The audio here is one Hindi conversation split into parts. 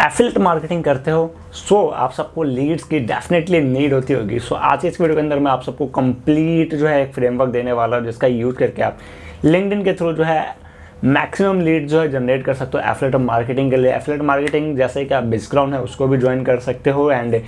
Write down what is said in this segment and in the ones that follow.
एफिलेट मार्केटिंग करते हो सो so, आप सबको लीड्स की डेफिनेटली नीड होती होगी सो so, आज के इस वीडियो के अंदर मैं आप सबको कंप्लीट जो है एक फ्रेमवर्क देने वाला हूँ जिसका यूज करके आप लिंकड के थ्रू जो है मैक्सिमम लीड जो है जनरेट कर सकते हो एफलेट मार्केटिंग के लिए एफलेट मार्केटिंग जैसे कि आप बिजग्राउंड है उसको भी ज्वाइन कर सकते हो एंड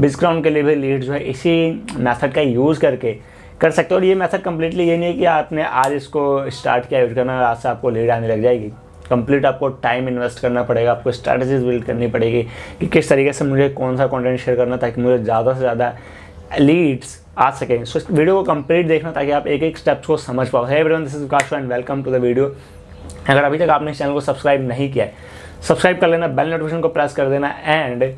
बिजग्राउंड के लिए भी लीड जो है इसी मैथड का यूज़ करके कर सकते हो और ये मेथड कम्प्लीटली ये नहीं है कि आपने आज इसको स्टार्ट किया यूज करना आज से आपको लीड आने लग जाएगी कंप्लीट आपको टाइम इन्वेस्ट करना पड़ेगा आपको स्ट्रैटेजीज बिल्ड करनी पड़ेगी कि किस तरीके से मुझे कौन सा कंटेंट शेयर करना ताकि मुझे ज़्यादा से ज़्यादा लीड्स आ सकें सो so, वीडियो को कंप्लीट देखना ताकि आप एक एक स्टेप्स को समझ पाओ hi everyone this is Vikas and welcome to the video अगर अभी तक आपने इस चैनल को सब्सक्राइब नहीं किया है सब्सक्राइब कर लेना बेल नोटिफिकेशन को प्रेस कर देना एंड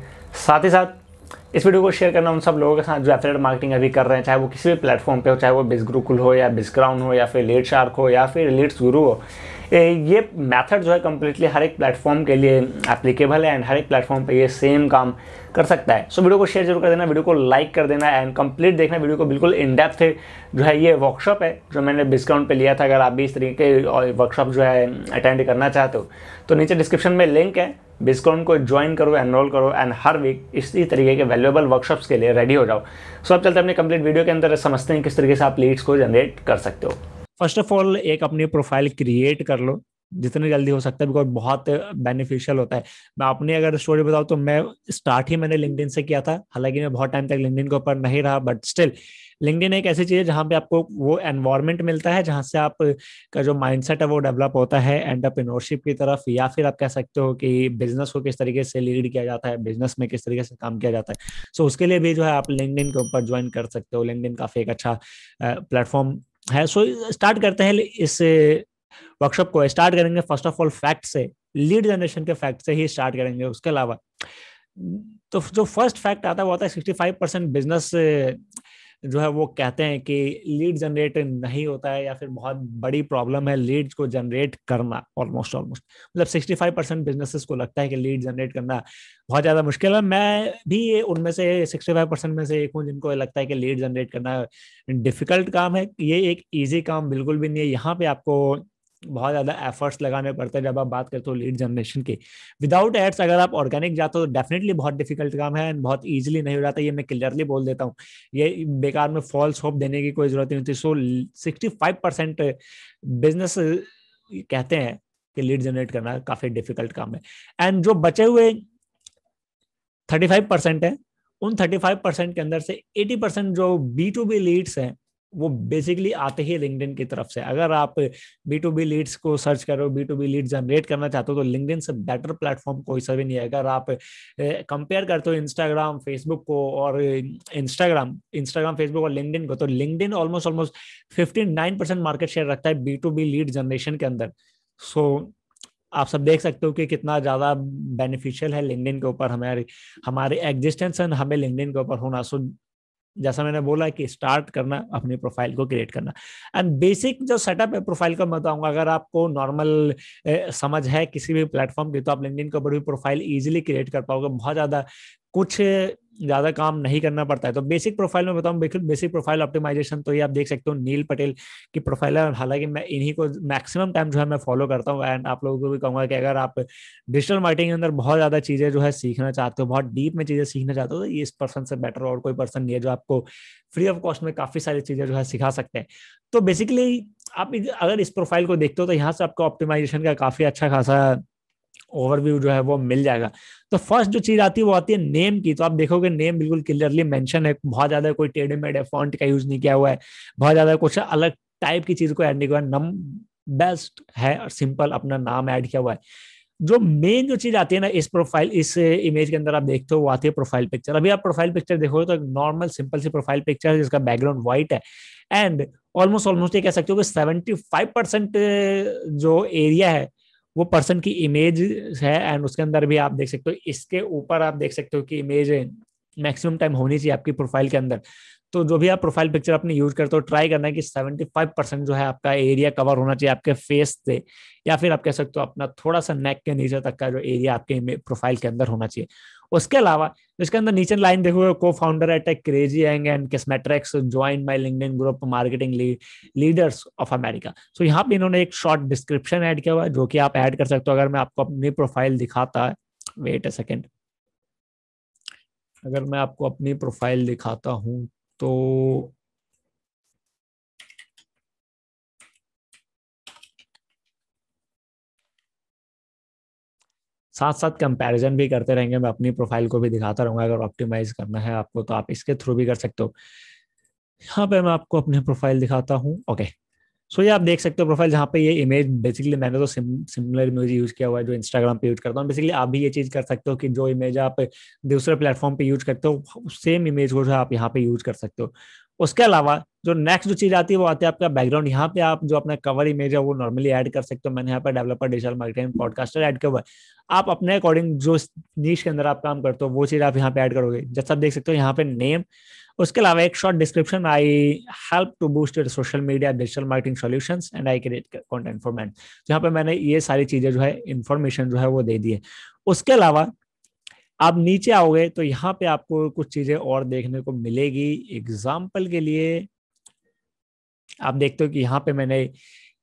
साथ ही साथ इस वीडियो को शेयर करना उन सब लोगों के साथ जो एफिलेट मार्केटिंग अभी कर रहे हैं चाहे वो किसी भी प्लेटफॉर्म पे हो चाहे वो बिज गुरुकुल हो या बिजक्राउन हो या फिर लेट शार्क हो या फिर लेट्स गुरु हो ये मेथड जो है कम्प्लीटली हर एक प्लेटफॉर्म के लिए एप्लीकेबल है एंड हर एक प्लेटफॉर्म पे ये सेम काम कर सकता है सो so, वीडियो को शेयर जरूर कर देना वीडियो को लाइक कर देना एंड कंप्लीट देखना वीडियो को बिल्कुल इन डेप्थ जो है ये वर्कशॉप है जो मैंने डिस्काउंट पे लिया था अगर आप भी इस तरीके वर्कशॉप जो है अटेंड करना चाहते हो तो नीचे डिस्क्रिप्शन में लिंक है डिस्काउंट को ज्वाइन करो एनरोल करो एंड हर वीक इसी तरीके के वैल्यूएबल वर्कशॉप्स के लिए रेडी हो जाओ सो so, अब चलते अपने कंप्लीट वीडियो के अंदर समझते हैं किस तरीके से आप लीड्स को जनरेट कर सकते हो फर्स्ट ऑफ ऑल एक अपनी प्रोफाइल क्रिएट कर लो जितनी जल्दी हो सकता है बिकॉज बहुत बेनिफिशियल होता है मैं अपनी अगर स्टोरी बताऊँ तो मैं स्टार्ट ही मैंने लिंकडिन से किया था हालांकि मैं बहुत टाइम तक लिंकडिन के ऊपर नहीं रहा बट स्टिल लिंकडिन एक ऐसी चीज़ है जहाँ पे आपको वो एनवायरमेंट मिलता है जहाँ से आप का जो माइंडसेट है वो डेवलप होता है एंटरप्रेन्योरशिप की तरफ या फिर आप कह सकते हो कि बिजनेस को किस तरीके से लीड किया जाता है बिजनेस में किस तरीके से काम किया जाता है सो so, उसके लिए भी जो है आप लिंकडिन के ऊपर ज्वाइन कर सकते हो लिंकडिन काफ़ी एक अच्छा प्लेटफॉर्म है सो स्टार्ट करते हैं इस वर्कशॉप uh, को स्टार्ट करेंगे फर्स्ट ऑफ ऑल फैक्ट से लीड जनरेशन के फैक्ट से ही स्टार्ट करेंगे उसके अलावा तो जो फर्स्ट फैक्ट आता है वो आता है सिक्सटी फाइव परसेंट बिजनेस जो है वो कहते हैं कि लीड जनरेट नहीं होता है या फिर बहुत बड़ी प्रॉब्लम है लीड्स को जनरेट करना ऑलमोस्ट ऑलमोस्ट मतलब सिक्सटी फाइव परसेंट बिजनेसेस को लगता है कि लीड जनरेट करना बहुत ज़्यादा मुश्किल है मैं भी उनमें से सिक्सटी फाइव परसेंट में से एक हूँ जिनको लगता है कि लीड जनरेट करना डिफिकल्ट काम है ये एक ईजी काम बिल्कुल भी नहीं है यहाँ पे आपको बहुत ज़्यादा एफर्ट्स लगाने पड़ते हैं जब आप बात करते हो लीड जनरेशन की विदाउट एड्स अगर आप ऑर्गेनिक जाते हो तो डेफिनेटली बहुत डिफिकल्ट काम है एंड बहुत ईजिली नहीं हो जाता ये मैं क्लियरली बोल देता हूँ ये बेकार में फॉल्स होप देने की कोई ज़रूरत नहीं होती so sixty five percent business कहते हैं कि लीड जनरेट करना काफ़ी डिफिकल्ट काम है एंड जो बचे हुए थर्टी फाइव परसेंट है उन थर्टी फाइव परसेंट के अंदर से एटी परसेंट जो बी टू बी लीड्स हैं वो बेसिकली आते ही लिंकड की तरफ से अगर आप बी टू बी लीड्स को सर्च करो B to B lead generate करना चाहते हो तो लिंकड से बेटर प्लेटफॉर्म कोई सा भी नहीं है अगर आप कंपेयर करते हो इंस्टाग्राम फेसबुक को और इंस्टाग्राम इंस्टाग्राम फेसबुक और लिंकड को तो LinkedIn almost almost fifty nine percent market share रखता है B to B lead generation के अंदर सो so, आप सब देख सकते हो कि कितना ज़्यादा बेनिफिशियल है लिंकड के ऊपर हमारे हमारे एग्जिस्टेंस एंड हमें लिंकड के ऊपर होना सो so, जैसा मैंने बोला कि स्टार्ट करना अपने प्रोफाइल को क्रिएट करना एंड बेसिक जो सेटअप है प्रोफाइल का बताऊंगा अगर आपको नॉर्मल समझ है किसी भी प्लेटफॉर्म की तो आप लिंक्डइन के ऊपर भी प्रोफाइल इजीली क्रिएट कर पाओगे बहुत ज़्यादा कुछ ज्यादा काम नहीं करना पड़ता है तो बेसिक प्रोफाइल में बताऊँ बिल्कुल बेसिक प्रोफाइल ऑप्टिमाइजेशन तो ये आप देख सकते हो नील पटेल की प्रोफाइल है हालांकि मैं इन्हीं को मैक्सिमम टाइम जो है मैं फॉलो करता हूँ एंड आप लोगों को भी कहूंगा कि अगर आप डिजिटल मार्केटिंग के अंदर बहुत ज्यादा चीजें जो है सीखना चाहते हो बहुत डीप में चीजें सीखना चाहते हो तो इस पर्सन से बेटर और कोई पर्सन नहीं है जो आपको फ्री ऑफ कॉस्ट में काफी सारी चीजें जो है सिखा सकते हैं तो बेसिकली आप अगर इस प्रोफाइल को देखते हो तो यहाँ से आपको ऑप्टिमाइजेशन का काफी अच्छा खासा ओवरव्यू जो है वो मिल जाएगा तो फर्स्ट जो चीज आती है वो आती है नेम की तो आप देखोगे नेम बिल्कुल क्लियरली मेंशन है बहुत ज्यादा कोई टेढ़े मेढ़े फॉन्ट का यूज नहीं किया हुआ है बहुत ज्यादा कुछ अलग टाइप की चीज को ऐड नहीं किया नम बेस्ट है और सिंपल अपना नाम ऐड किया हुआ है जो मेन जो चीज आती है ना इस प्रोफाइल इस इमेज के अंदर आप देखते हो वो आती है प्रोफाइल पिक्चर अभी आप प्रोफाइल पिक्चर देखो तो एक नॉर्मल सिंपल सी प्रोफाइल पिक्चर है जिसका बैकग्राउंड व्हाइट है एंड ऑलमोस्ट ऑलमोस्ट ये कह सकते हो कि सेवेंटी फाइव परसेंट जो एरिया है वो पर्सन की इमेज है एंड उसके अंदर भी आप देख सकते हो इसके ऊपर आप देख सकते हो कि इमेज मैक्सिमम टाइम होनी चाहिए आपकी प्रोफाइल के अंदर तो जो भी आप प्रोफाइल पिक्चर अपने यूज करते हो ट्राई करना है कि 75 परसेंट जो है आपका एरिया कवर होना चाहिए आपके फेस से या फिर आप कह सकते हो अपना थोड़ा सा नेक के नीचे तक का जो एरिया आपके प्रोफाइल के अंदर होना चाहिए उसके अलावा इसके अंदर नीचे लाइन देखोगे co founder at Crazy Egg and KISSmetrics join my linked group marketing leaders of America so यहाँ पे इन्होंने एक शॉर्ट डिस्क्रिप्शन ऐड किया हुआ है जो कि आप ऐड कर सकते हो अगर मैं आपको अपनी प्रोफाइल दिखाता है वेट अ सेकेंड अगर मैं आपको अपनी प्रोफाइल दिखाता हूं तो साथ साथ कंपैरिजन भी करते रहेंगे मैं अपनी प्रोफाइल को भी दिखाता रहूंगा अगर ऑप्टिमाइज करना है आपको तो आप इसके थ्रू भी कर सकते हो यहाँ पे मैं आपको अपने प्रोफाइल दिखाता हूँ ओके सो ये आप देख सकते हो प्रोफाइल जहाँ पे ये इमेज बेसिकली मैंने तो सिमिलर इमेज यूज किया हुआ है जो इंस्टाग्राम पे यूज करता हूँ बेसिकली आप भी ये चीज कर सकते हो कि जो इमेज आप दूसरे प्लेटफॉर्म पे यूज करते हो सेम इमेज को जो आप यहाँ पे यूज कर सकते हो उसके अलावा जो नेक्स्ट जो चीज आती है वो आती है आपका बैकग्राउंड यहाँ पे आप जो अपना कवर इमेज है वो नॉर्मली ऐड कर सकते हो मैंने यहाँ पर developer digital marketing podcaster add किया हुआ है आप अपने अकॉर्डिंग जो नीच के अंदर आप काम करते हो वो चीज आप यहाँ पे ऐड करोगे जैसा आप देख सकते हो यहाँ पे नेम उसके अलावा एक short description I help to boost your social media digital marketing solution and I create content for man यहाँ पे मैंने ये सारी चीजें जो है इन्फॉर्मेशन जो है वो दे दी है उसके अलावा आप नीचे आओगे तो यहाँ पे आपको कुछ चीजें और देखने को मिलेगी एग्जाम्पल के लिए आप देखते हो कि यहाँ पे मैंने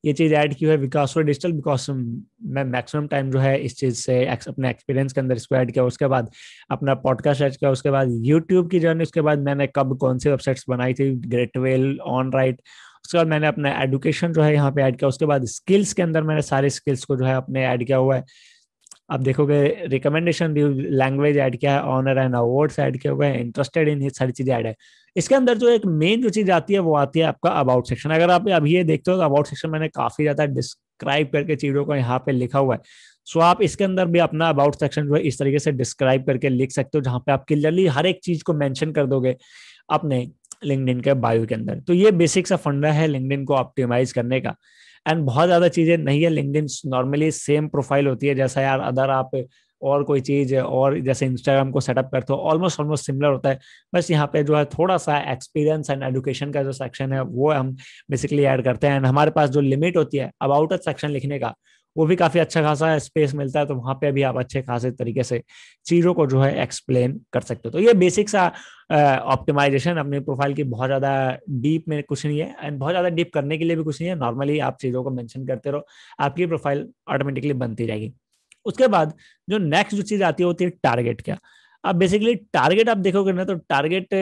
ये चीज ऐड की है विकास और डिजिटल बिकॉज मैं मैक्सिमम टाइम जो है इस चीज से अपने एक्सपीरियंस के अंदर इसको ऐड किया उसके बाद अपना पॉडकास्ट ऐड किया उसके बाद यूट्यूब की जर्नी उसके बाद मैंने कब कौन सी वेबसाइट्स बनाई थी ग्रेटवेल ऑन राइट उसके बाद मैंने अपना एडुकेशन जो है यहाँ पे ऐड किया उसके बाद स्किल्स के अंदर मैंने सारे स्किल्स को जो है अपने ऐड किया हुआ है आप देखोगे रिकमेंडेशन दी लैंग्वेज ऐड किया है ऑनर एंड अवार्ड्स ऐड किए हुए हैं इंटरेस्टेड इन सारी चीजें ऐड है इसके अंदर जो एक मेन जो चीज आती है वो आती है आपका अबाउट सेक्शन अगर आप अभी ये देखते हो तो अबाउट सेक्शन मैंने काफी ज्यादा डिस्क्राइब करके चीजों को यहाँ पे लिखा हुआ है सो so, आप इसके अंदर भी अपना अबाउट सेक्शन जो है इस तरीके से डिस्क्राइब करके लिख सकते हो जहाँ पे आप क्लियरली हर एक चीज को मेंशन कर दोगे अपने लिंकड के बायो के अंदर तो ये बेसिक सा फंडा है लिंकड को ऑप्टिमाइज करने का एंड बहुत ज़्यादा चीज़ें नहीं है लिंकड नॉर्मली सेम प्रोफाइल होती है जैसा यार अदर आप और कोई चीज़ और जैसे इंस्टाग्राम को सेटअप करते हो ऑलमोस्ट ऑलमोस्ट सिमिलर होता है बस यहाँ पे जो है थोड़ा सा एक्सपीरियंस एंड एडुकेशन का जो सेक्शन है वो हम बेसिकली ऐड करते हैं एंड हमारे पास जो लिमिट होती है अबाउट अ सेक्शन लिखने का वो भी काफी अच्छा खासा स्पेस मिलता है तो वहां पे भी आप अच्छे खासे तरीके से चीजों को जो है एक्सप्लेन कर सकते हो तो ये बेसिक सा ऑप्टिमाइजेशन अपने प्रोफाइल की बहुत ज्यादा डीप में कुछ नहीं है एंड बहुत ज्यादा डीप करने के लिए भी कुछ नहीं है नॉर्मली आप चीजों को मेंशन करते रहो आपकी प्रोफाइल ऑटोमेटिकली बनती जाएगी उसके बाद जो नेक्स्ट जो चीज आती है होती है टारगेट क्या अब बेसिकली टारगेट आप देखोगे ना तो टारगेट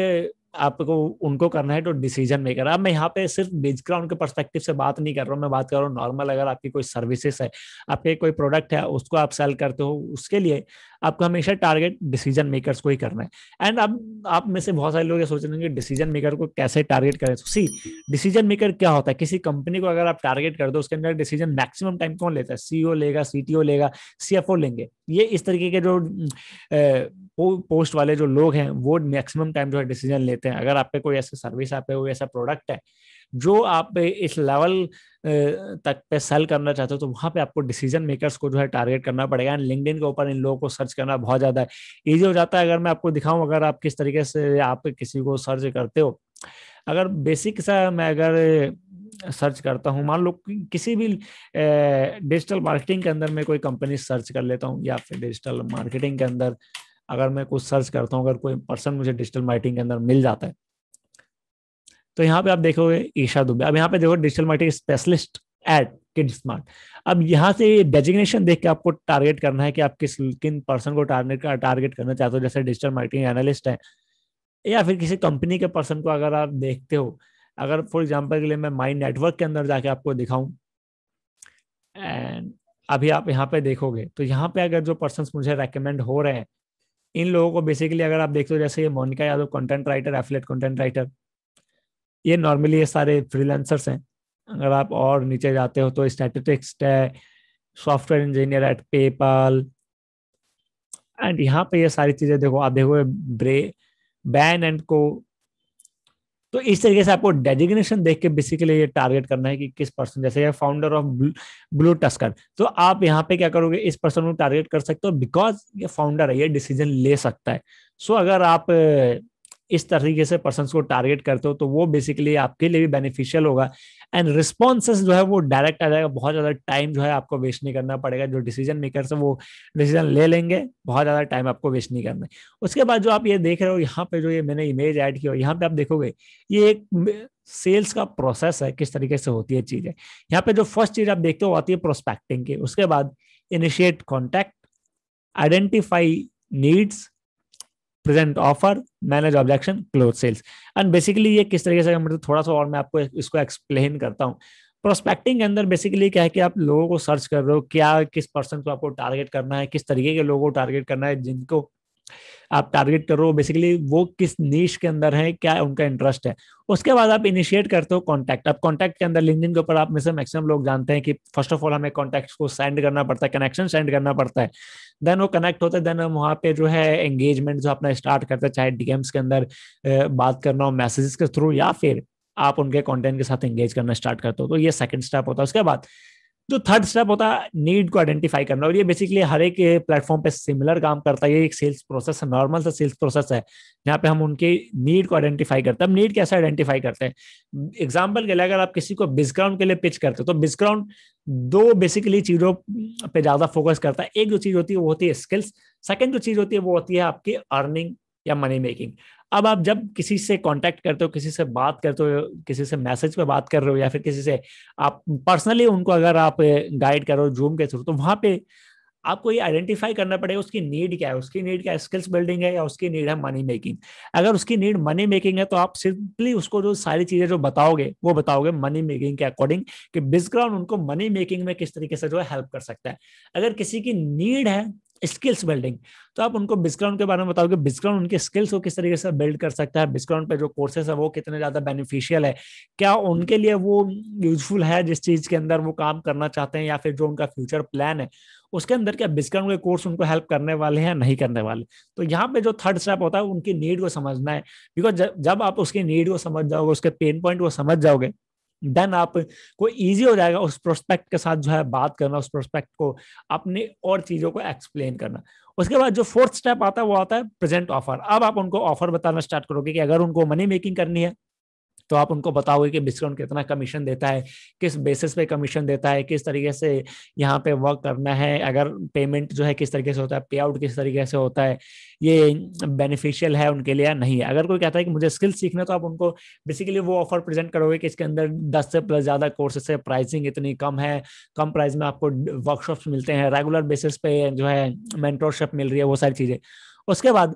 आपको उनको करना है तो डिसीजन मेकर अब मैं यहाँ पे सिर्फ डिस्काउंट के परस्पेक्टिव से बात नहीं कर रहा हूँ मैं बात कर रहा हूँ नॉर्मल अगर आपकी कोई सर्विसेज है आपके कोई प्रोडक्ट है उसको आप सेल करते हो उसके लिए आपको हमेशा टारगेट डिसीजन मेकर्स को ही करना है एंड अब आप में से बहुत सारे लोग ये सोच रहे हैं कि डिसीजन मेकर को कैसे टारगेट करें सी डिसीजन मेकर क्या होता है किसी कंपनी को अगर आप टारगेट कर दो उसके अंदर डिसीजन मैक्सिमम टाइम कौन लेता है सीईओ लेगा सीटीओ लेगा सीएफओ लेंगे ये इस तरीके के जो पोस्ट वाले जो लोग हैं वो मैक्सिमम टाइम जो है डिसीजन लेते हैं सकते हैं अगर आप पे कोई ऐसी सर्विस आप पे कोई ऐसा प्रोडक्ट है जो आप इस लेवल तक पे सेल करना चाहते हो तो वहां पे आपको डिसीजन मेकर्स को जो है टारगेट करना पड़ेगा एंड लिंकड के ऊपर इन लोगों को सर्च करना बहुत ज्यादा ईजी हो जाता है अगर मैं आपको दिखाऊं अगर आप किस तरीके से आप किसी को सर्च करते हो अगर बेसिक सा मैं अगर सर्च करता हूँ मान लो किसी भी डिजिटल मार्केटिंग के अंदर मैं कोई कंपनी सर्च कर लेता हूँ या फिर डिजिटल मार्केटिंग के अंदर अगर मैं कुछ सर्च करता हूँ अगर कोई पर्सन मुझे डिजिटल मार्केटिंग के अंदर मिल जाता है तो यहाँ पे आप देखोगे ईशा दुबे अब यहाँ पे देखो digital marketing specialist at Kid Smart अब यहाँ से डेजिग्नेशन देख के आपको टारगेट करना है कि आप किस किन पर्सन को टारगेट टारगेट करना चाहते हो जैसे डिजिटल मार्केटिंग एनालिस्ट है या फिर किसी कंपनी के पर्सन को अगर आप देखते हो अगर फॉर एग्जाम्पल के लिए मैं माइंड नेटवर्क के अंदर जाके आपको दिखाऊं एंड अभी आप यहाँ पे देखोगे तो यहाँ पे अगर जो पर्सन मुझे रेकमेंड हो रहे हैं इन लोगों को बेसिकली अगर आप देखते हो जैसे ये Monika Yadav content writer affiliate content writer ये नॉर्मली ये सारे फ्रीलांसर्स हैं अगर आप और नीचे जाते हो तो स्टैटिस्टिक्स है software engineer at PayPal and यहाँ पे ये सारी चीज़ें देखो आप देखो ब्रे बैन एंड को तो इस तरीके से आपको डेजिग्नेशन देख के बेसिकली ये टारगेट करना है कि किस पर्सन जैसे फाउंडर ऑफ ब्लू टस्कर तो आप यहाँ पे क्या करोगे इस पर्सन को टारगेट कर सकते हो बिकॉज ये फाउंडर है ये डिसीजन ले सकता है सो so, अगर आप इस तरीके से पर्सन को टारगेट करते हो तो वो बेसिकली आपके लिए भी बेनिफिशियल होगा एंड रिस्पॉन्सेस जो है वो डायरेक्ट आ जाएगा बहुत ज्यादा टाइम जो है आपको वेस्ट नहीं करना पड़ेगा जो डिसीजन मेकर है वो डिसीजन ले लेंगे बहुत ज्यादा टाइम आपको वेस्ट नहीं करना है उसके बाद जो आप ये देख रहे हो यहाँ पे जो ये मैंने इमेज ऐड किया यहाँ पे आप देखोगे ये एक सेल्स का प्रोसेस है किस तरीके से होती है चीजें यहाँ पे जो फर्स्ट चीज आप देखते हो आती है प्रोस्पेक्टिंग की उसके बाद initiate contact identify needs present offer manage objection close sales and basically ये किस तरीके से मतलब थोड़ा सा और मैं आपको इसको एक्सप्लेन करता हूँ प्रोस्पेक्टिंग के अंदर बेसिकली क्या है कि आप लोगों को सर्च कर रहे हो क्या किस पर्सन को आपको टारगेट करना है किस तरीके के लोगों को टारगेट करना है जिनको आप टारगेट करो बेसिकली वो किस नीच के अंदर है क्या उनका इंटरेस्ट है उसके बाद आप इनिशिएट करते हो कॉन्टैक्ट अब कॉन्टैक्ट के अंदर लिंकडिन के ऊपर आप में से मैक्सिमम लोग जानते हैं कि फर्स्ट ऑफ ऑल हमें कॉन्टैक्ट को सेंड करना पड़ता है कनेक्शन सेंड करना पड़ता है देन वो कनेक्ट होता है देन हम वहाँ पे जो है एंगेजमेंट जो अपना स्टार्ट करते हैं चाहे डीएम्स के अंदर बात करना हो मैसेजेस के थ्रू या फिर आप उनके कंटेंट के साथ एंगेज करना स्टार्ट करते हो तो ये सेकंड स्टेप होता है उसके बाद जो थर्ड स्टेप होता है नीड को आइडेंटिफाई करना और ये बेसिकली हर एक प्लेटफॉर्म पे सिमिलर काम करता है ये एक सेल्स प्रोसेस है नॉर्मल सा सेल्स प्रोसेस है जहाँ पे हम उनके नीड को आइडेंटिफाई करते हैं हम नीड कैसे आइडेंटिफाई करते हैं एग्जाम्पल के लिए अगर आप किसी को बिस्क्राउंड के लिए पिच करते हो तो बिस्क्राउंड दो बेसिकली चीज़ों पर ज़्यादा फोकस करता है एक जो चीज़ होती है वो होती है स्किल्स सेकेंड जो चीज़ होती है वो होती है आपकी अर्निंग या मनी मेकिंग अब आप जब किसी से कांटेक्ट करते हो किसी से बात करते हो किसी से मैसेज पे बात कर रहे हो या फिर किसी से आप पर्सनली उनको अगर आप गाइड करो जूम के थ्रू तो वहां पे आपको ये आइडेंटिफाई करना पड़ेगा उसकी नीड क्या है उसकी नीड क्या है स्किल्स बिल्डिंग है या उसकी नीड है मनी मेकिंग अगर उसकी नीड मनी मेकिंग है तो आप सिंपली उसको जो सारी चीजें जो बताओगे वो बताओगे मनी मेकिंग के अकॉर्डिंग कि बिजग्राउंड उनको मनी मेकिंग में किस तरीके से जो है हेल्प कर सकता है अगर किसी की नीड है स्किल्स बिल्डिंग तो आप उनको बिस्क्राउंड के बारे में बताओगे बिस्क्राउंड उनके स्किल्स को किस तरीके से बिल्ड कर सकता है बिस्क्राउंड पे जो कोर्सेस है वो कितने ज्यादा बेनिफिशियल है क्या उनके लिए वो यूजफुल है जिस चीज के अंदर वो काम करना चाहते हैं या फिर जो उनका फ्यूचर प्लान है उसके अंदर क्या बिस्क्राउंड के कोर्स उनको हेल्प करने वाले हैं नहीं करने वाले तो यहाँ पे जो थर्ड स्टेप होता है उनकी नीड को समझना है बिकॉज जब आप उसकी नीड को समझ जाओगे उसके पेन पॉइंट को समझ जाओगे देन आप को ईजी हो जाएगा उस प्रोस्पेक्ट के साथ जो है बात करना उस प्रोस्पेक्ट को अपने और चीज़ों को एक्सप्लेन करना उसके बाद जो फोर्थ स्टेप आता है वो आता है प्रेजेंट ऑफर अब आप उनको ऑफर बताना स्टार्ट करोगे कि अगर उनको मनी मेकिंग करनी है तो आप उनको बताओगे कि बिस्क्रॉन कितना कमीशन देता है किस बेसिस पे कमीशन देता है किस तरीके से यहाँ पे वर्क करना है अगर पेमेंट जो है किस तरीके से होता है पे आउट किस तरीके से होता है ये बेनिफिशियल है उनके लिए नहीं है अगर कोई कहता है कि मुझे स्किल सीखना है तो आप उनको बेसिकली वो ऑफर प्रेजेंट करोगे कि इसके अंदर दस से प्लस ज़्यादा कोर्सेस है प्राइसिंग इतनी कम है कम प्राइस में आपको वर्कशॉप्स मिलते हैं रेगुलर बेसिस पे जो है मेंटोरशिप मिल रही है वो सारी चीज़ें उसके बाद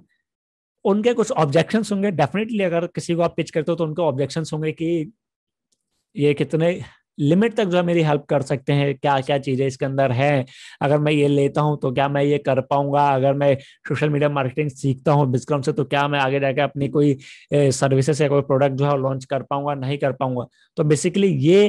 उनके कुछ ऑब्जेक्शन होंगे डेफिनेटली अगर किसी को आप पिच करते हो तो उनके ऑब्जेक्शन होंगे कि ये कितने लिमिट तक जो है मेरी हेल्प कर सकते हैं क्या क्या चीज़ें इसके अंदर है अगर मैं ये लेता हूं तो क्या मैं ये कर पाऊंगा अगर मैं सोशल मीडिया मार्केटिंग सीखता हूँ बिस्क्रम से तो क्या मैं आगे जाकर अपनी कोई सर्विसेज या कोई प्रोडक्ट जो है लॉन्च कर पाऊंगा नहीं कर पाऊंगा तो बेसिकली ये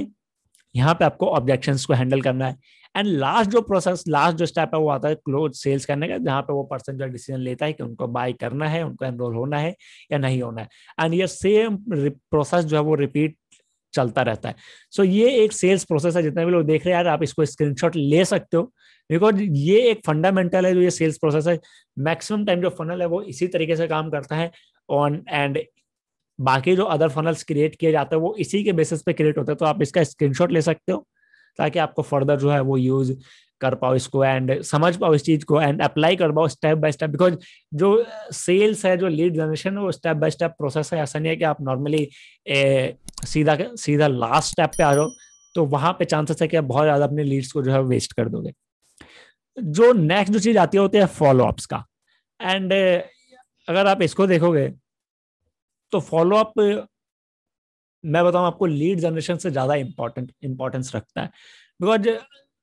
यहाँ पे आपको ऑब्जेक्शन को हैंडल करना है एंड लास्ट जो प्रोसेस लास्ट जो स्टेप है वो आता है क्लोज सेल्स करने का जहाँ पे वो पर्सन जो डिसीजन लेता है कि उनको बाय करना है उनको एनरोल होना है या नहीं होना है एंड ये सेम प्रोसेस जो है वो रिपीट चलता रहता है सो so, ये एक सेल्स प्रोसेस है जितने भी लोग देख रहे हैं यार आप इसको स्क्रीनशॉट ले सकते हो बिकॉज ये एक फंडामेंटल है जो ये सेल्स प्रोसेस है मैक्सिमम टाइम जो फनल है वो इसी तरीके से काम करता है ऑन एंड बाकी जो अदर फनल्स क्रिएट किए जाते हैं वो इसी के बेसिस पे क्रिएट होते हैं तो आप इसका स्क्रीनशॉट ले सकते हो ताकि आपको फर्दर जो है वो यूज कर पाओ इसको एंड समझ पाओ इस चीज को एंड अप्लाई कर पाओ स्टेप बाय स्टेप बिकॉज जो सेल्स है जो लीड जनरेशन है वो स्टेप बाय स्टेप प्रोसेस है ऐसा नहीं है कि आप नॉर्मली सीधा सीधा लास्ट स्टेप पे आ जाओ तो वहां पे चांसेस है कि आप बहुत ज्यादा अपने लीड्स को जो है वेस्ट कर दोगे जो नेक्स्ट जो चीज आती है होती है फॉलो अप्स का एंड अगर आप इसको देखोगे तो फॉलोअप मैं बताऊं आपको लीड जनरेशन से ज़्यादा इंपॉर्टेंट इंपॉर्टेंस रखता है बिकॉज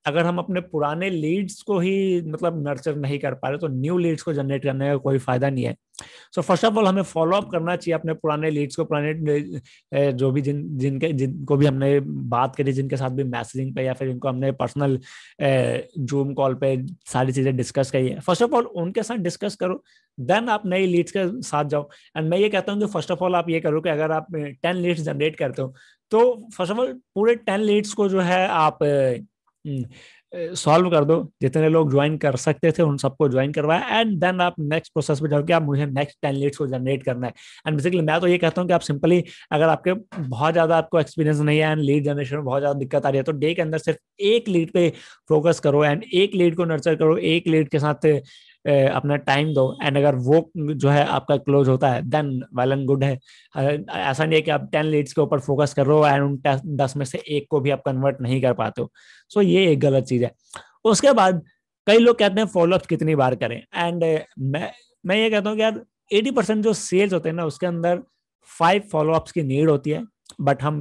अगर हम अपने पुराने लीड्स को ही मतलब नर्चर नहीं कर पा रहे तो न्यू लीड्स को जनरेट करने का कोई फायदा नहीं है सो फर्स्ट ऑफ ऑल हमें फॉलो अप करना चाहिए अपने पुराने लीड्स को पुराने जो भी जिन जिनके जिनको भी हमने बात करी जिनके साथ भी मैसेजिंग पे या फिर जिनको हमने पर्सनल जूम कॉल पे सारी चीजें डिस्कस करी है फर्स्ट ऑफ ऑल उनके साथ डिस्कस करो देन आप नई लीड्स के साथ जाओ एंड मैं ये कहता हूँ कि फर्स्ट ऑफ ऑल आप ये करो कि अगर आप टेन लीड्स जनरेट करते हो तो फर्स्ट ऑफ ऑल पूरे टेन लीड्स को जो है आप सॉल्व हम्म, कर दो जितने लोग ज्वाइन कर सकते थे उन सबको ज्वाइन करवाया एंड देन आप नेक्स्ट प्रोसेस में जाओगे आप मुझे नेक्स्ट टेन लीड्स को जनरेट करना है एंड बेसिकली मैं तो ये कहता हूँ कि आप सिंपली अगर आपके बहुत ज़्यादा आपको एक्सपीरियंस नहीं है एंड लीड जनरेशन में बहुत ज़्यादा दिक्कत आ रही है तो डे के अंदर सिर्फ एक लीड पे फोकस करो एंड एक लीड को नर्चर करो एक लीड के साथ अपना टाइम दो एंड अगर वो जो है आपका क्लोज होता है देन वेल एंड गुड है ऐसा नहीं है कि आप टेन लीड्स के ऊपर फोकस कर रहे हो एंड उन दस में से एक को भी आप कन्वर्ट नहीं कर पाते हो सो so, ये एक गलत चीज़ है उसके बाद कई लोग कहते हैं फॉलोअप कितनी बार करें एंड मैं मैं ये कहता हूँ कि यार एटी परसेंट जो सेल्स होते हैं ना उसके अंदर फाइव फॉलोअप्स की नीड होती है बट हम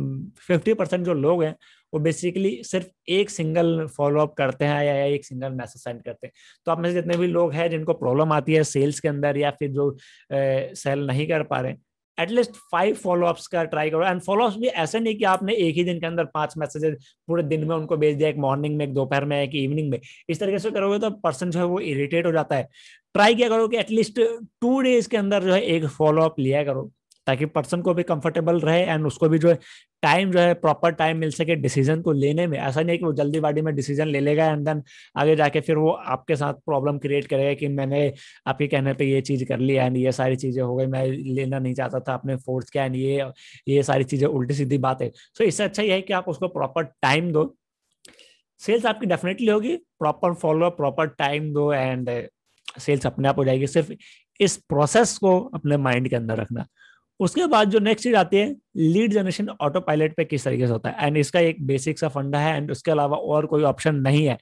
फिफ्टी परसेंट जो लोग हैं वो बेसिकली सिर्फ एक सिंगल फॉलोअप करते हैं या एक सिंगल मैसेज सेंड करते हैं तो आप में से जितने भी लोग हैं जिनको प्रॉब्लम आती है सेल्स के अंदर या फिर जो सेल नहीं कर पा रहे एटलीस्ट फाइव फॉलोअप्स का ट्राई करो एंड फॉलोअप्स भी ऐसे नहीं कि आपने एक ही दिन के अंदर पांच मैसेजेस पूरे दिन में उनको भेज दिया एक मॉर्निंग में एक दोपहर में एक इवनिंग में इस तरीके से करोगे तो पर्सन जो है वो इरिटेट हो जाता है ट्राई किया करो कि एटलीस्ट टू डेज के अंदर जो है एक फॉलोअप लिया करो ताकि पर्सन को भी कंफर्टेबल रहे एंड उसको भी जो है टाइम जो है प्रॉपर टाइम मिल सके डिसीजन को लेने में ऐसा नहीं है कि वो बाडी में डिसीजन ले लेगा एंड देन आगे जाके फिर वो आपके साथ प्रॉब्लम क्रिएट करेगा कि मैंने आपके कहने पे ये चीज़ कर ली एंड ये सारी चीज़ें हो गई मैं लेना नहीं चाहता था आपने फोर्स किया एंड ये ये सारी चीज़ें उल्टी सीधी बात है सो so इससे अच्छा ये है कि आप उसको प्रॉपर टाइम दो सेल्स आपकी डेफिनेटली होगी प्रॉपर फॉलो प्रॉपर टाइम दो एंड सेल्स अपने आप हो जाएगी सिर्फ इस प्रोसेस को अपने माइंड के अंदर रखना उसके बाद जो नेक्स्ट चीज आती है लीड जनरेशन ऑटो पायलट पे किस तरीके से होता है एंड इसका एक बेसिक सा फंडा है एंड उसके अलावा और कोई ऑप्शन नहीं है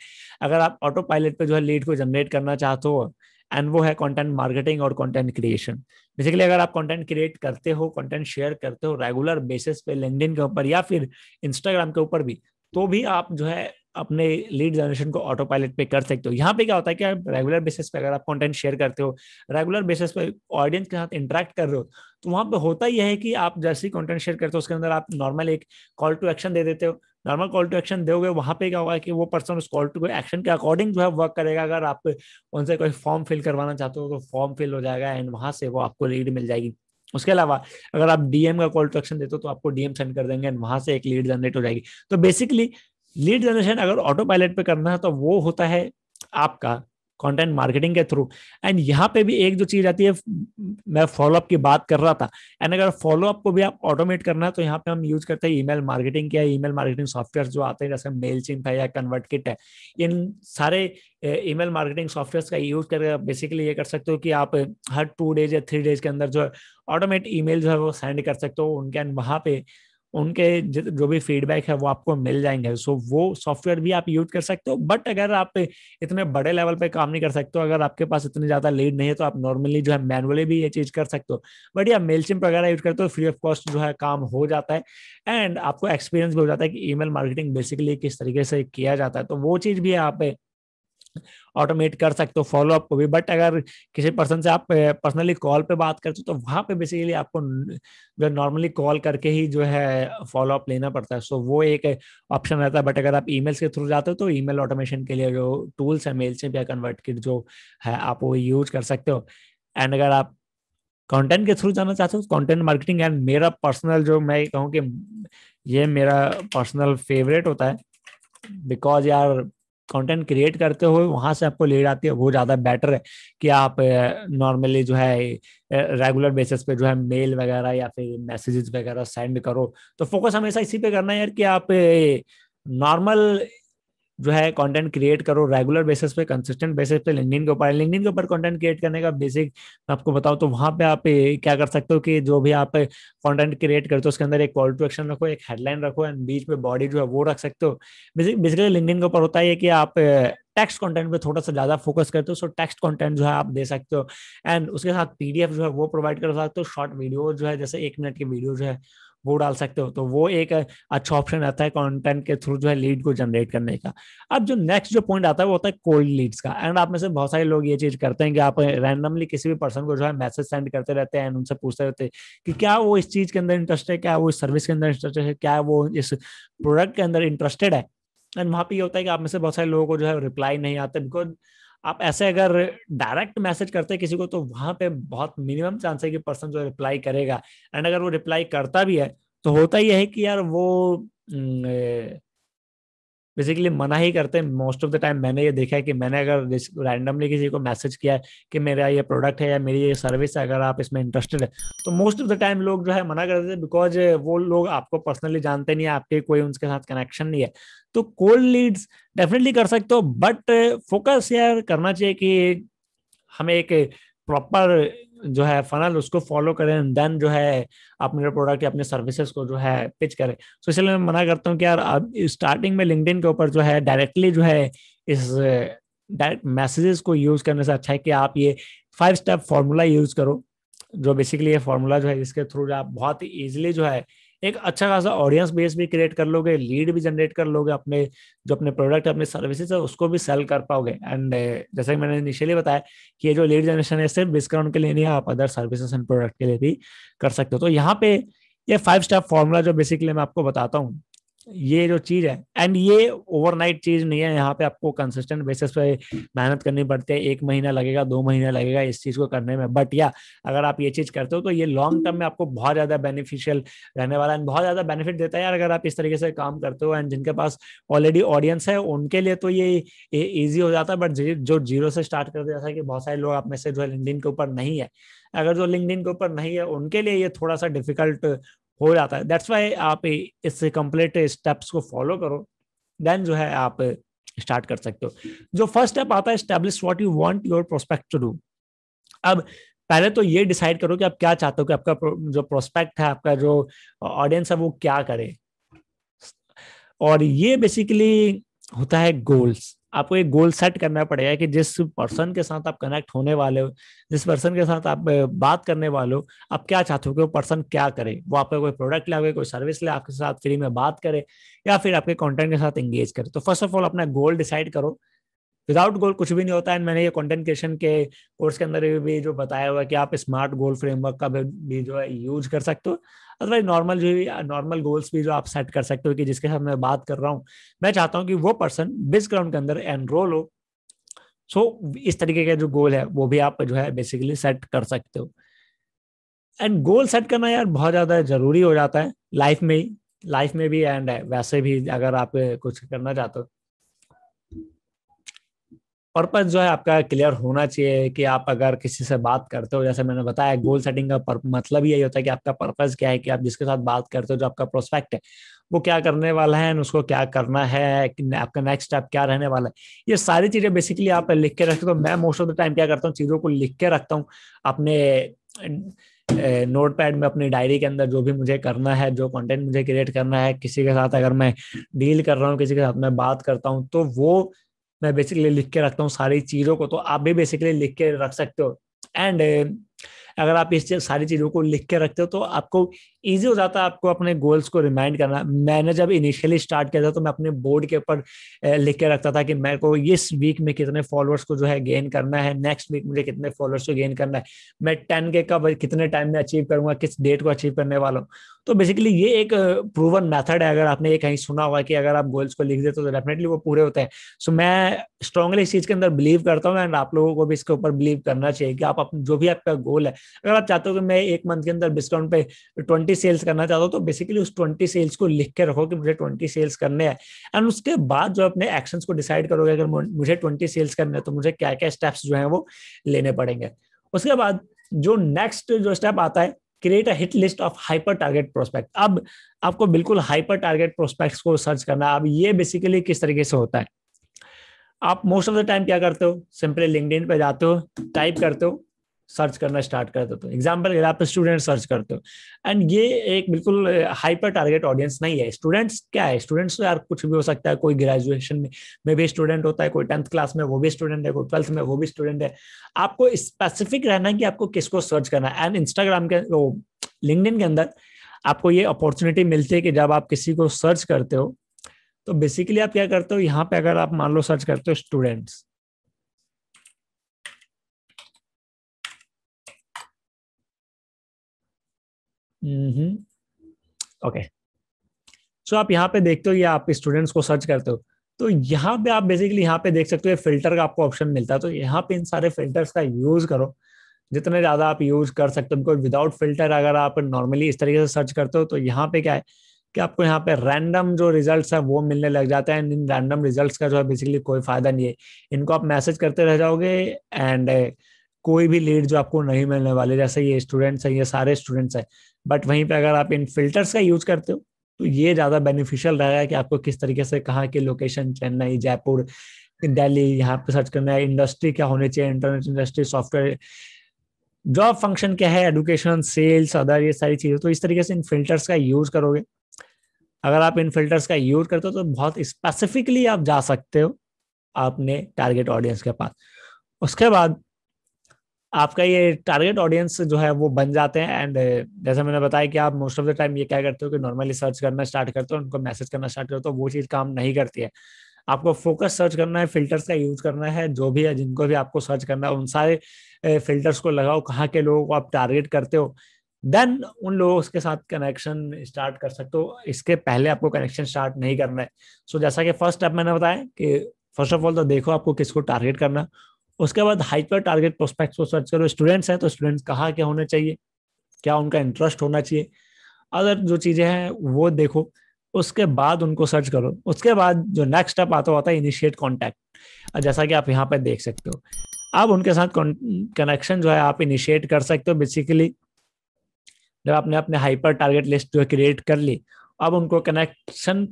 अगर आप ऑटो पायलट पे जो है लीड को जनरेट करना चाहते हो एंड वो है कंटेंट मार्केटिंग और कंटेंट क्रिएशन बेसिकली अगर आप कंटेंट क्रिएट करते हो कंटेंट शेयर करते हो रेगुलर बेसिस पे लेनदेन के ऊपर या फिर इंस्टाग्राम के ऊपर भी तो भी आप जो है अपने लीड जनरेशन को ऑटो पायलट पे कर सकते हो यहाँ पे क्या होता है कि आप रेगुलर बेसिस पे अगर आप कंटेंट शेयर करते हो रेगुलर बेसिस पे ऑडियंस के साथ इंटरेक्ट कर रहे हो तो वहां पे होता यह है कि आप जैसे ही कंटेंट शेयर करते हो उसके अंदर आप नॉर्मल एक कॉल टू एक्शन दे देते हो नॉर्मल कॉल टू एक्शन दोगे वहां पे क्या होगा कि वो पर्सन उस कॉल टू एक्शन के अकॉर्डिंग जो है वर्क करेगा अगर आप उनसे कोई फॉर्म फिल करवाना चाहते हो तो फॉर्म फिल हो जाएगा एंड वहाँ से वो आपको लीड मिल जाएगी उसके अलावा अगर आप डीएम का कॉल टू एक्शन देते हो तो आपको डीएम सेंड कर देंगे एंड वहां से एक लीड जनरेट हो जाएगी तो बेसिकली लीड जनरेशन अगर ऑटो पायलट पे करना है तो वो होता है आपका कंटेंट मार्केटिंग के थ्रू एंड यहाँ पे भी एक जो चीज आती है मैं फॉलोअप की बात कर रहा था एंड अगर फॉलोअप को भी आप ऑटोमेट करना है तो यहाँ पे हम यूज करते हैं ईमेल मार्केटिंग के ईमेल मार्केटिंग सॉफ्टवेयर जो आते हैं जैसे मेल चिंप है या कन्वर्ट किट है इन सारे ईमेल मार्केटिंग सॉफ्टवेयर का यूज करके बेसिकली ये कर सकते हो कि आप हर टू डेज या थ्री डेज के अंदर जो है ऑटोमेट ई जो है वो सेंड कर सकते हो उनके एंड वहाँ पे उनके जो भी फीडबैक है वो आपको मिल जाएंगे सो so, वो सॉफ्टवेयर भी आप यूज कर सकते हो बट अगर आप इतने बड़े लेवल पे काम नहीं कर सकते हो अगर आपके पास इतनी ज़्यादा लीड नहीं है तो आप नॉर्मली जो है मैनुअली भी ये चीज़ कर सकते हो बट या मेल वगैरह यूज करते हो फ्री ऑफ कॉस्ट जो है काम हो जाता है एंड आपको एक्सपीरियंस भी हो जाता है कि ई मार्केटिंग बेसिकली किस तरीके से किया जाता है तो वो चीज़ भी यहाँ पे ऑटोमेट कर सकते हो फॉलोअप को भी बट अगर किसी पर्सन से आप पर्सनली कॉल पे बात करते हो तो वहाँ पे बेसिकली आपको जो नॉर्मली कॉल करके ही जो है फॉलोअप लेना पड़ता है सो so, वो एक ऑप्शन रहता है बट अगर आप ईमेल्स के थ्रू जाते हो तो ईमेल ऑटोमेशन के लिए जो टूल्स है मेल से या कन्वर्ट किट जो है आप वो यूज कर सकते हो एंड अगर आप कंटेंट के थ्रू जाना चाहते हो कंटेंट मार्केटिंग एंड मेरा पर्सनल जो मैं कहूँ कि ये मेरा पर्सनल फेवरेट होता है बिकॉज यार कंटेंट क्रिएट करते हुए वहां से आपको ले जाती है वो ज़्यादा बेटर है कि आप नॉर्मली जो है रेगुलर बेसिस पे जो है मेल वगैरह या फिर मैसेजेस वगैरह सेंड करो तो फोकस हमेशा इसी पे करना है यार कि आप नॉर्मल जो है कंटेंट क्रिएट करो रेगुलर बेसिस पे कंसिस्टेंट बेसिस पे लिंक्डइन के ऊपर लिंक्डइन के ऊपर कंटेंट क्रिएट करने का बेसिक आपको बताओ तो वहां पे आप क्या कर सकते हो कि जो भी आप कंटेंट क्रिएट करते हो उसके अंदर एक कॉल टू एक्शन रखो एक हेडलाइन रखो एंड बीच में बॉडी जो है वो रख सकते हो बेसिकली लिंक्डइन के ऊपर होता है कि आप टेक्स्ट कंटेंट पे थोड़ा सा ज्यादा फोकस करते हो सो टेक्स्ट कंटेंट जो है आप दे सकते हो एंड उसके साथ पीडीएफ जो है वो प्रोवाइड कर सकते हो शॉर्ट वीडियो जो है जैसे एक मिनट की वीडियो जो है वो डाल सकते हो तो वो एक अच्छा ऑप्शन रहता है कंटेंट के थ्रू जो है लीड को जनरेट करने का अब जो नेक्स्ट जो पॉइंट आता है वो होता है कोल्ड लीड्स का एंड आप में से बहुत सारे लोग ये चीज करते हैं कि आप रैंडमली किसी भी पर्सन को जो है मैसेज सेंड करते रहते हैं उनसे पूछते रहते हैं कि क्या वो इस चीज के अंदर इंटरेस्ट है क्या वो इस सर्विस के अंदर इंटरेस्टेड है क्या वो इस प्रोडक्ट के अंदर इंटरेस्टेड है एंड वहाँ पे ये होता है कि आप में से बहुत सारे लोगों को जो है रिप्लाई नहीं आते बिकॉज आप ऐसे अगर डायरेक्ट मैसेज करते हैं किसी को तो वहां पे बहुत मिनिमम चांस है कि पर्सन जो रिप्लाई करेगा एंड अगर वो रिप्लाई करता भी है तो होता ही है कि यार वो बेसिकली मना ही करते हैं मोस्ट ऑफ द टाइम मैंने ये देखा है कि मैंने अगर रैंडमली किसी को मैसेज किया है कि मेरा ये प्रोडक्ट है या मेरी ये सर्विस है अगर आप इसमें इंटरेस्टेड है तो मोस्ट ऑफ द टाइम लोग जो है मना करते हैं बिकॉज वो लोग आपको पर्सनली जानते नहीं है आपके कोई उनके साथ कनेक्शन नहीं है तो कोल्ड लीड्स डेफिनेटली कर सकते हो बट फोकस यार करना चाहिए कि हमें एक प्रॉपर जो है फनल उसको फॉलो करें देन जो है अपने प्रोडक्ट या अपने सर्विसेज को जो है पिच करें सो इसलिए मैं मना करता हूँ कि यार अब स्टार्टिंग में लिंकडिन के ऊपर जो है डायरेक्टली जो है इस डायरेक्ट मैसेजेस को यूज करने से अच्छा है कि आप ये फाइव स्टेप फॉर्मूला यूज करो जो बेसिकली ये फॉर्मूला जो है इसके थ्रू आप बहुत ईजिली जो है एक अच्छा खासा ऑडियंस बेस भी क्रिएट कर लोगे लीड भी जनरेट कर लोगे अपने जो अपने प्रोडक्ट अपने सर्विसेज है उसको भी सेल कर पाओगे एंड uh, जैसे कि मैंने इनिशियली बताया कि ये जो लीड जनरेशन है सिर्फ डिस्काउंट के लिए नहीं आप अदर सर्विसेज एंड प्रोडक्ट के लिए भी कर सकते हो तो यहाँ पे ये फाइव स्टेप फॉर्मूला जो बेसिकली मैं आपको बताता हूँ ये जो चीज है एंड ये ओवरनाइट चीज नहीं है यहाँ पे आपको कंसिस्टेंट बेसिस पे मेहनत करनी पड़ती है एक महीना लगेगा दो महीना लगेगा इस चीज को करने में बट या अगर आप ये चीज करते हो तो ये लॉन्ग टर्म में आपको बहुत ज्यादा बेनिफिशियल रहने वाला है बहुत ज्यादा बेनिफिट देता है यार अगर आप इस तरीके से काम करते हो एंड जिनके पास ऑलरेडी ऑडियंस है उनके लिए तो ये ईजी हो जाता है बट जो जीरो से स्टार्ट करते जैसा कि बहुत सारे लोग आप में से जो है के ऊपर नहीं है अगर जो लिंकडिन के ऊपर नहीं है उनके लिए ये थोड़ा सा डिफिकल्ट हो जाता है दैट्स वाई आप इस कंप्लीट स्टेप्स को फॉलो करो देन जो है आप स्टार्ट कर सकते हो जो फर्स्ट स्टेप आता है establish what you want your prospect to do अब पहले तो ये डिसाइड करो कि आप क्या चाहते हो कि आपका जो प्रोस्पेक्ट है आपका जो ऑडियंस है वो क्या करे और ये बेसिकली होता है गोल्स आपको एक गोल सेट करना पड़ेगा कि जिस पर्सन के साथ आप कनेक्ट होने वाले हो जिस पर्सन के साथ आप बात करने वाले हो आप क्या चाहते हो कि वो पर्सन क्या करे वो आपका कोई प्रोडक्ट लागे कोई सर्विस ले आपके साथ फ्री में बात करे या फिर आपके कॉन्टेंट के साथ एंगेज करे तो फर्स्ट ऑफ ऑल अपना गोल डिसाइड करो विदाउट गोल कुछ भी नहीं होता है मैंने ये कंटेंट क्रिएशन के कोर्स के अंदर भी जो बताया हुआ है कि आप स्मार्ट गोल फ्रेमवर्क का भी जो है यूज कर सकते हो अदरवाइज नॉर्मल जो नॉर्मल गोल्स भी जो आप सेट कर सकते हो कि जिसके साथ मैं बात कर रहा हूँ मैं चाहता हूँ कि वो पर्सन बिज ग्राउंड के अंदर एनरोल हो सो so, इस तरीके का जो गोल है वो भी आप जो है बेसिकली सेट कर सकते हो एंड गोल सेट करना यार बहुत ज़्यादा जरूरी हो जाता है लाइफ में ही लाइफ में भी एंड है वैसे भी अगर आप कुछ करना चाहते हो पर्पज जो है आपका क्लियर होना चाहिए कि आप अगर किसी से बात करते हो जैसे मैंने बताया गोल सेटिंग का मतलब यही होता है कि आपका पर्पज क्या है कि आप जिसके साथ बात करते हो जो आपका प्रोस्पेक्ट है वो क्या करने वाला है उसको क्या करना है आपका नेक्स्ट स्टेप क्या रहने वाला है ये सारी चीजें बेसिकली आप लिख के रखते हो तो मैं मोस्ट ऑफ द टाइम क्या करता हूँ चीजों को लिख के रखता हूँ अपने नोट पैड में अपनी डायरी के अंदर जो भी मुझे करना है जो कंटेंट मुझे क्रिएट करना है किसी के साथ अगर मैं डील कर रहा हूँ किसी के साथ मैं बात करता हूँ तो वो मैं बेसिकली लिख के रखता हूँ सारी चीज़ों को तो आप भी बेसिकली लिख के रख सकते हो एंड अगर आप इस सारी चीज़ों को लिख के रखते हो तो आपको ईजी हो जाता है आपको अपने गोल्स को रिमाइंड करना मैंने जब इनिशियली स्टार्ट किया था तो मैं अपने बोर्ड के ऊपर लिख के रखता था कि मेरे को इस वीक में कितने फॉलोअर्स को जो है गेन करना है नेक्स्ट वीक मुझे कितने फॉलोअर्स को गेन करना है मैं टेन के कब कितने टाइम में अचीव करूंगा किस डेट को अचीव करने वाला हूँ तो बेसिकली ये एक प्रूवन मेथड है अगर आपने ये कहीं सुना हुआ कि अगर आप गोल्स को लिख देते तो डेफिनेटली वो पूरे होते हैं सो so, मैं स्ट्रांगली इस चीज के अंदर बिलीव करता हूँ एंड आप लोगों को भी इसके ऊपर बिलीव करना चाहिए कि आप जो भी आपका गोल है अगर आप चाहते हो कि मैं एक मंथ के अंदर डिस्काउंट पे ट्वेंटी ट्वेंटी सेल्स करना चाहता हो तो बेसिकली उस ट्वेंटी सेल्स को लिख के रखो कि मुझे ट्वेंटी सेल्स करने हैं एंड उसके बाद जो अपने एक्शन को डिसाइड करोगे अगर मुझे ट्वेंटी सेल्स करने हैं तो मुझे क्या क्या स्टेप्स जो है वो लेने पड़ेंगे उसके बाद जो नेक्स्ट जो स्टेप आता है create a hit list of hyper target prospect अब आपको बिल्कुल हाइपर टारगेट प्रोस्पेक्ट को सर्च करना है अब ये बेसिकली किस तरीके से होता है आप मोस्ट ऑफ द टाइम क्या करते हो सिंपली लिंकड पे जाते हो टाइप करते हो सर्च करना स्टार्ट कर देते हो एग्जाम्पल अगर आप स्टूडेंट सर्च करते हो एंड ये एक बिल्कुल हाइपर टारगेट ऑडियंस नहीं है स्टूडेंट्स क्या है स्टूडेंट्स तो यार कुछ भी हो सकता है कोई ग्रेजुएशन में में भी स्टूडेंट होता है कोई टेंथ क्लास में वो भी स्टूडेंट है कोई ट्वेल्थ में वो भी स्टूडेंट है आपको स्पेसिफिक रहना है कि आपको किसको सर्च करना है एंड इंस्टाग्राम के वो लिंकड के अंदर आपको ये अपॉर्चुनिटी मिलती है कि जब आप किसी को सर्च करते हो तो बेसिकली आप क्या करते हो यहाँ पे अगर आप मान लो सर्च करते हो स्टूडेंट्स ओके mm-hmm. सो आप यहाँ पे देखते हो या आप स्टूडेंट्स को सर्च करते हो तो यहाँ पे आप बेसिकली यहाँ पे देख सकते हो फिल्टर का आपको ऑप्शन मिलता है तो यहाँ पे इन सारे फिल्टर्स का यूज करो जितने ज्यादा आप यूज कर सकते हो बिकॉज विदाउट फिल्टर अगर आप नॉर्मली इस तरीके से सर्च करते हो तो यहाँ पे क्या है कि आपको यहाँ पे रैंडम जो रिजल्ट्स है वो मिलने लग जाता हैं इन रैंडम रिजल्ट्स का जो है बेसिकली कोई फायदा नहीं है इनको आप मैसेज करते रह जाओगे एंड कोई भी लीड जो आपको नहीं मिलने वाले जैसे ये स्टूडेंट्स हैं ये सारे स्टूडेंट्स हैं बट वहीं पर अगर आप इन फिल्टर्स का यूज करते हो तो ये ज़्यादा बेनिफिशियल रहेगा कि आपको किस तरीके से कहाँ की लोकेशन चेन्नई जयपुर दिल्ली यहाँ पे सर्च करना है इंडस्ट्री क्या होनी चाहिए internet industry software job function क्या है एडुकेशन सेल्स अदर ये सारी चीज़ें तो इस तरीके से इन फिल्टर्स का यूज करोगे अगर आप इन फिल्टर्स का यूज करते हो तो बहुत स्पेसिफिकली आप जा सकते हो अपने टारगेट ऑडियंस के पास उसके बाद आपका ये टारगेट ऑडियंस जो है वो बन जाते हैं एंड uh, जैसे मैंने बताया कि आप मोस्ट ऑफ द टाइम ये क्या करते हो कि नॉर्मली सर्च करना स्टार्ट करते हो उनको मैसेज करना स्टार्ट करते हो तो वो चीज़ काम नहीं करती है आपको फोकस सर्च करना है फिल्टर्स का यूज करना है जो भी है जिनको भी आपको सर्च करना है उन सारे फिल्टर्स uh, को लगाओ कहाँ के लोगों को आप टारगेट करते हो देन उन लोगों के साथ कनेक्शन स्टार्ट कर सकते हो इसके पहले आपको कनेक्शन स्टार्ट नहीं करना है सो so, जैसा कि फर्स्ट स्टेप मैंने बताया कि फर्स्ट ऑफ ऑल तो देखो आपको किसको टारगेट करना उसके बाद हाइपर टारगेट प्रोस्पेक्ट्स को सर्च करो स्टूडेंट्स हैं तो स्टूडेंट्स कहाँ क्या होने चाहिए क्या उनका इंटरेस्ट होना चाहिए अदर जो चीज़ें हैं वो देखो उसके बाद उनको सर्च करो उसके बाद जो नेक्स्ट स्टेप आता होता है इनिशिएट कॉन्टैक्ट जैसा कि आप यहाँ पर देख सकते हो आप उनके साथ कनेक्शन जो है आप इनिशिएट कर सकते हो बेसिकली जब आपने अपने हाइपर टारगेट लिस्ट जो क्रिएट कर ली अब उनको कनेक्शन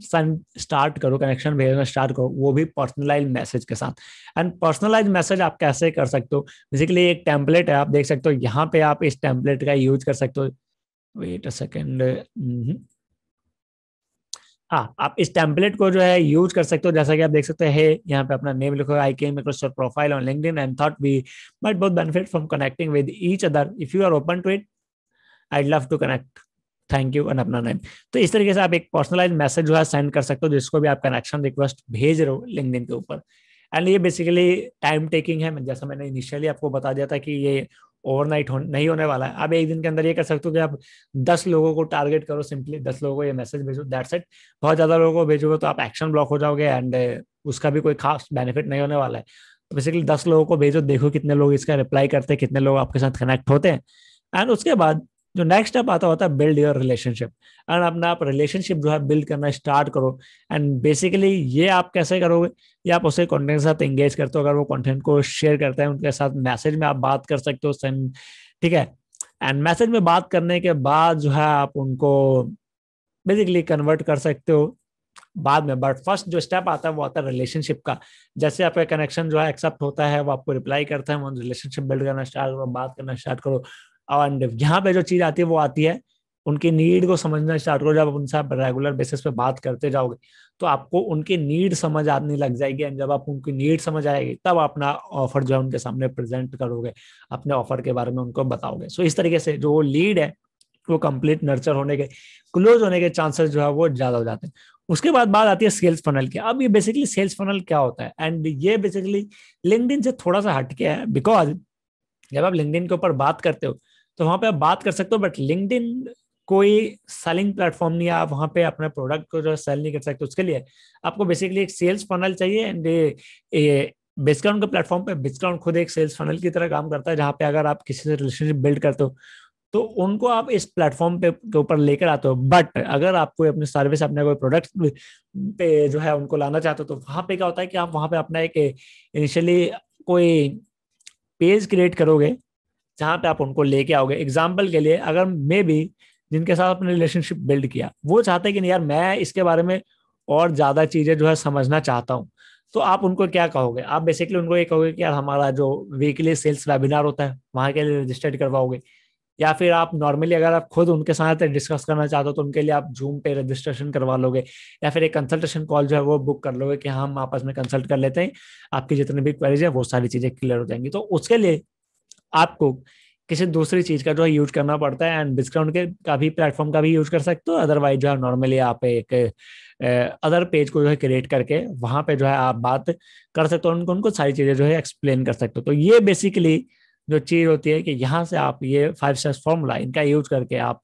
स्टार्ट करो कनेक्शन भेजना स्टार्ट करो वो भी पर्सनलाइज मैसेज के साथ एंड पर्सनलाइज मैसेज आप कैसे कर सकते हो बेसिकली एक टेम्पलेट है आप देख सकते हो यहाँ पे आप इस टेम्पलेट का यूज कर सकते हो वेट अ सेकेंड हाँ आप इस टेम्पलेट को जो है यूज कर सकते हो जैसा कि आप देख सकते हैं यहाँ पे अपना नेम लिखो I came profile on link and thought we but both benefit from connecting with each other if you are open to it I love to connect thank you and अपना नेम तो इस तरीके से आप एक पर्सनलाइज मैसेज जो है सेंड कर सकते हो जिसको भी आप कनेक्शन रिक्वेस्ट भेज रहे हो लिंकडिन के ऊपर एंड ये बेसिकली टाइम टेकिंग है जैसा मैंने इनिशियली आपको बता दिया था कि ये ओवरनाइट हो, नहीं होने वाला है आप एक दिन के अंदर ये कर सकते हो कि आप दस लोगों को टारगेट करो सिंपली दस लोगों को ये मैसेज भेजो दैट सेट बहुत ज़्यादा लोगों को भेजोगे तो आप एक्शन ब्लॉक हो जाओगे एंड उसका भी कोई खास बेनिफिट नहीं होने वाला है तो बेसिकली दस लोगों को भेजो देखो कितने लोग इसका रिप्लाई करते हैं कितने लोग आपके साथ कनेक्ट होते हैं एंड उसके बाद जो नेक्स्ट स्टेप आता होता है बिल्ड योर रिलेशनशिप एंड अपना आप रिलेशनशिप जो है बिल्ड करना स्टार्ट करो एंड बेसिकली ये आप कैसे करोगे ये आप उसे कंटेंट के साथ एंगेज करते हो अगर वो कंटेंट को शेयर करते हैं उनके साथ मैसेज में आप बात कर सकते हो सेंड ठीक है एंड मैसेज में बात करने के बाद जो है आप उनको बेसिकली कन्वर्ट कर सकते हो बाद में बट फर्स्ट जो स्टेप आता है वो आता है रिलेशनशिप का जैसे आपका कनेक्शन जो है एक्सेप्ट होता है वो आपको रिप्लाई करता है वो रिलेशनशिप बिल्ड करना स्टार्ट करो बात करना स्टार्ट करो एंड यहाँ पे जो चीज आती है वो आती है उनकी नीड को समझना स्टार्ट करो जब उनसे आप रेगुलर बेसिस पे बात करते जाओगे तो आपको उनकी नीड समझ आने लग जाएगी एंड जब आप उनकी नीड समझ आएगी तब अपना ऑफर जो है उनके सामने प्रेजेंट करोगे अपने ऑफर के बारे में उनको बताओगे सो इस तरीके से जो लीड है वो कंप्लीट नर्चर होने के क्लोज होने के चांसेस जो है वो ज्यादा हो जाते हैं उसके बाद बात आती है सेल्स फनल की अब ये बेसिकली सेल्स फनल क्या होता है एंड ये बेसिकली लिंकडिन से थोड़ा सा हटके है बिकॉज जब आप लिंकडिन के ऊपर बात करते हो तो वहां पे आप बात कर सकते हो बट लिंकड कोई सेलिंग प्लेटफॉर्म नहीं है आप वहाँ पे अपने प्रोडक्ट को जो सेल नहीं कर सकते उसके लिए आपको बेसिकली एक सेल्स फनल चाहिए एंड बिस्काउंट के प्लेटफॉर्म पे बिस्काउंट खुद एक सेल्स फनल की तरह काम करता है जहां पे अगर आप किसी से रिलेशनशिप बिल्ड करते हो तो उनको आप इस प्लेटफॉर्म पे के ऊपर लेकर आते हो बट अगर आप कोई अपनी सर्विस अपने कोई प्रोडक्ट पे जो है उनको लाना चाहते हो तो वहां पे क्या होता है कि आप वहां पे अपना एक इनिशियली कोई पेज क्रिएट करोगे जहां पे आप उनको लेके आओगे एग्जाम्पल के लिए अगर मे भी जिनके साथ आपने रिलेशनशिप बिल्ड किया वो चाहते हैं कि नहीं यार मैं इसके बारे में और ज़्यादा चीज़ें जो है समझना चाहता हूँ तो आप उनको क्या कहोगे आप बेसिकली उनको ये कहोगे कि यार हमारा जो वीकली सेल्स वेबिनार होता है वहां के लिए रजिस्टर्ड करवाओगे या फिर आप नॉर्मली अगर आप खुद उनके साथ डिस्कस करना चाहते हो तो उनके लिए आप जूम पे रजिस्ट्रेशन करवा लोगे या फिर एक कंसल्टेशन कॉल जो है वो बुक कर लोगे कि हाँ, हम आपस में कंसल्ट कर लेते हैं आपकी जितनी भी क्वेरीज है वो सारी चीज़ें क्लियर हो जाएंगी तो उसके लिए आपको किसी दूसरी चीज का जो है यूज करना पड़ता है एंड डिस्काउंट के का भी प्लेटफॉर्म का भी यूज कर सकते हो अदरवाइज जो है नॉर्मली आप एक अदर पेज को जो है क्रिएट करके वहां पे जो है आप बात कर सकते हो उनको उनको सारी चीजें जो है एक्सप्लेन कर सकते हो तो ये बेसिकली जो चीज होती है कि यहाँ से आप ये फाइव स्टेप्स फॉर्मूला इनका यूज करके आप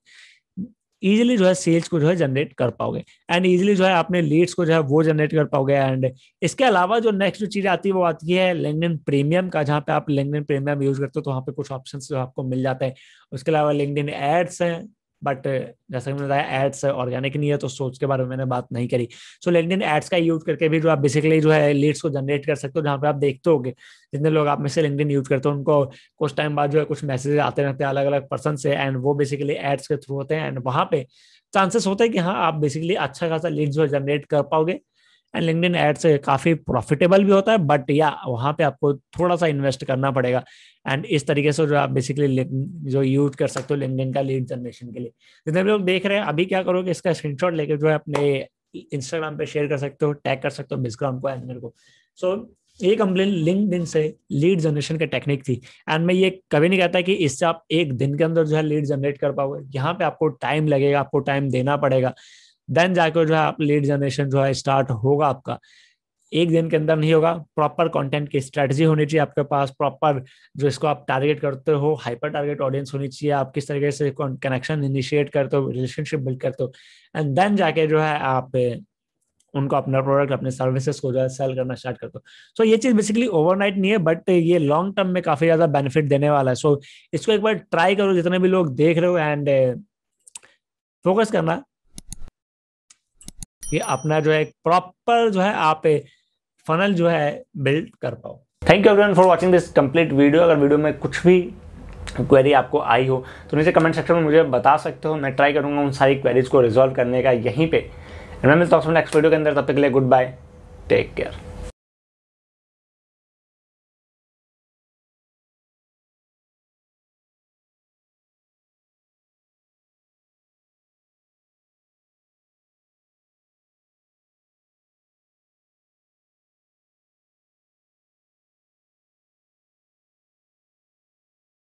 इजिली जो है सेल्स को जो है जनरेट कर पाओगे एंड इजिली जो है अपने लीड्स को जो है वो जनरेट कर पाओगे एंड इसके अलावा जो नेक्स्ट जो चीज़ आती है वो आती है लिंगडन प्रीमियम का जहाँ पे आप लिंगडन प्रीमियम यूज करते हो तो वहाँ पे कुछ ऑप्शन जो आपको मिल जाते हैं उसके अलावा लिंगडन एड्स हैं बट uh, जैसा कि मैंने बताया एड्स ऑर्गेनिक नहीं है तो सोच के बारे में मैंने बात नहीं करी सो इन एड्स का यूज करके भी जो आप बेसिकली जो है लीड्स को जनरेट कर सकते हो जहाँ पे आप देखते होगे जितने लोग आप में से लेंडिन यूज करते हो उनको कुछ टाइम बाद जो है कुछ मैसेज आते रहते हैं अलग अलग पर्सन से एंड वो बेसिकली एड्स के थ्रू होते हैं एंड वहाँ पे चांसेस होते है कि हाँ आप बेसिकली अच्छा खासा लीड जो है जनरेट कर पाओगे एंड लिंकड एड से काफी प्रॉफिटेबल भी होता है बट या वहां पे आपको थोड़ा सा इन्वेस्ट करना पड़ेगा एंड इस तरीके से जो आप बेसिकली जो यूज कर सकते हो इन का लीड जनरेशन के लिए जितने भी लोग देख रहे हैं अभी क्या करोगे इसका स्क्रीनशॉट लेके जो है अपने इंस्टाग्राम पे शेयर कर सकते हो टैग कर सकते हो मिसग्राम को एंगर को सो so, ये कंप्लेन लिंकड से लीड जनरेशन की टेक्निक थी एंड मैं ये कभी नहीं कहता कि इससे आप एक दिन के अंदर जो है लीड जनरेट कर पाओगे यहाँ पे आपको टाइम लगेगा आपको टाइम देना पड़ेगा देन जाकर जो है आप लीड जनरेशन जो है स्टार्ट होगा आपका एक दिन के अंदर नहीं होगा प्रॉपर कंटेंट की स्ट्रेटजी होनी चाहिए आपके पास प्रॉपर जो इसको आप टारगेट करते हो हाइपर टारगेट ऑडियंस होनी चाहिए आप किस तरीके से कनेक्शन इनिशिएट करते हो रिलेशनशिप बिल्ड करते हो एंड देन जाके जो है आप उनको अपना प्रोडक्ट अपने सर्विसेज को जो है सेल करना स्टार्ट करते हो सो ये चीज़ बेसिकली ओवरनाइट नहीं है बट ये लॉन्ग टर्म में काफ़ी ज़्यादा बेनिफिट देने वाला है सो so, इसको एक बार ट्राई करो जितने भी लोग देख रहे हो एंड फोकस करना कि अपना जो है प्रॉपर जो है आप फनल जो है बिल्ड कर पाओ thank you everyone for watching this complete video अगर वीडियो में कुछ भी क्वेरी आपको आई हो तो नीचे कमेंट सेक्शन में मुझे बता सकते हो मैं ट्राई करूंगा उन सारी क्वेरीज को रिजॉल्व करने का यहीं पे मैं मिलता हूँ नेक्स्ट वीडियो के अंदर तब तक के लिए गुड बाय टेक केयर